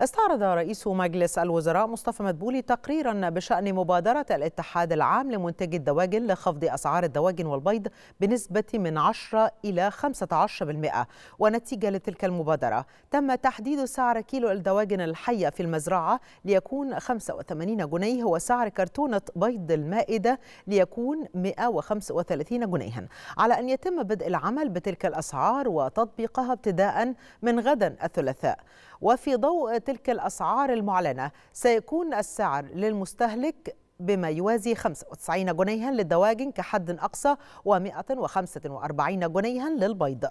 استعرض رئيس مجلس الوزراء مصطفى مدبولي تقريرا بشأن مبادرة الاتحاد العام لمنتجي الدواجن لخفض أسعار الدواجن والبيض بنسبة من 10 إلى 15% ونتيجة لتلك المبادرة تم تحديد سعر كيلو الدواجن الحية في المزرعة ليكون 85 جنيه وسعر كرتونة بيض المائدة ليكون 135 جنيها على أن يتم بدء العمل بتلك الأسعار وتطبيقها ابتداء من غدا الثلاثاء وفي ضوء تلك الأسعار المعلنة سيكون السعر للمستهلك بما يوازي 95 جنيها للدواجن كحد أقصى و145 جنيها للبيض